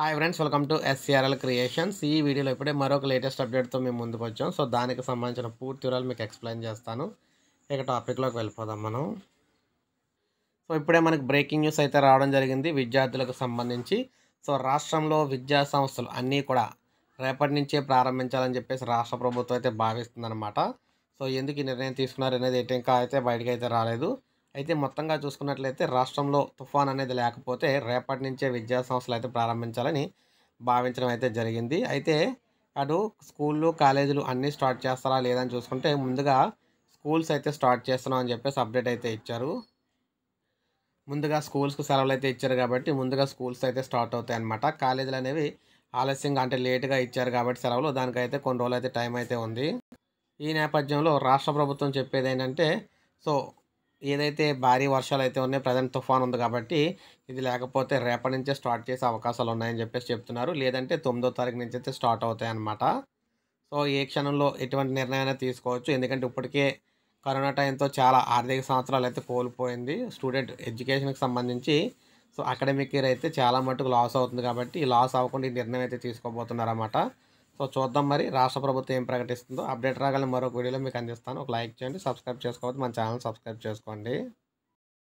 hi friends welcome to SCRL creations ఈ వీడియోలో ఇప్పుడే మరొక లేటెస్ట్ అప్డేట్తో మేము ముందుకు వచ్చాం సో దానికి సంబంధించిన పూర్తి వివరాలు మీకు ఎక్స్ప్లెయిన్ చేస్తాను ఇక టాపిక్లోకి వెళ్ళిపోదాం మనం సో ఇప్పుడే మనకు బ్రేకింగ్ న్యూస్ అయితే రావడం జరిగింది విద్యార్థులకు సంబంధించి సో రాష్ట్రంలో విద్యా సంస్థలు అన్నీ కూడా రేపటి నుంచే ప్రారంభించాలని చెప్పేసి రాష్ట్ర ప్రభుత్వం అయితే భావిస్తుంది సో ఎందుకు ఈ నిర్ణయం తీసుకున్నారు అనేది ఇంకా అయితే బయటకు అయితే రాలేదు అయితే మొత్తంగా చూసుకున్నట్లయితే రాష్ట్రంలో తుఫాన్ అనేది లేకపోతే రేపటి నుంచే విద్యా సంస్థలు అయితే ప్రారంభించాలని భావించడం అయితే జరిగింది అయితే అటు స్కూళ్ళు కాలేజీలు అన్నీ స్టార్ట్ చేస్తారా లేదని చూసుకుంటే ముందుగా స్కూల్స్ అయితే స్టార్ట్ చేస్తున్నాం అని చెప్పేసి అప్డేట్ అయితే ఇచ్చారు ముందుగా స్కూల్స్కు సెలవులు అయితే ఇచ్చారు కాబట్టి ముందుగా స్కూల్స్ అయితే స్టార్ట్ అవుతాయి అనమాట కాలేజీలు అనేవి ఆలస్యంగా అంటే లేటుగా ఇచ్చారు కాబట్టి సెలవులు దానికైతే కొన్ని రోజులు అయితే టైం అయితే ఉంది ఈ నేపథ్యంలో రాష్ట్ర ప్రభుత్వం చెప్పేది ఏంటంటే సో ఏదైతే భారీ వర్షాలు అయితే ఉన్నాయి ప్రజెంట్ తుఫాన్ ఉంది కాబట్టి ఇది లేకపోతే రేపటి నుంచే స్టార్ట్ చేసే అవకాశాలు ఉన్నాయని చెప్పేసి చెప్తున్నారు లేదంటే తొమ్మిదో తారీఖు నుంచి అయితే స్టార్ట్ అవుతాయి అనమాట సో ఏ క్షణంలో ఎటువంటి నిర్ణయాన్ని తీసుకోవచ్చు ఎందుకంటే ఇప్పటికే కరోనా టైంతో చాలా ఆర్థిక సంవత్సరాలు అయితే కోల్పోయింది స్టూడెంట్ ఎడ్యుకేషన్కి సంబంధించి సో అకాడమిక్ ఇయర్ అయితే చాలా మటుకు లాస్ అవుతుంది కాబట్టి లాస్ అవ్వకుండా ఈ నిర్ణయం అయితే తీసుకోబోతున్నారన్నమాట సో చూద్దాం మరి రాష్ట్ర ప్రభుత్వం ఏం ప్రకటిస్తుందో అప్డేట్ రాగానే మరొక వీడియోలో మీకు అందిస్తాను ఒక లైక్ చేయండి సబ్స్క్రైబ్ చేసుకోవద్దు మన ఛానల్ సబ్స్క్రైబ్ చేసుకోండి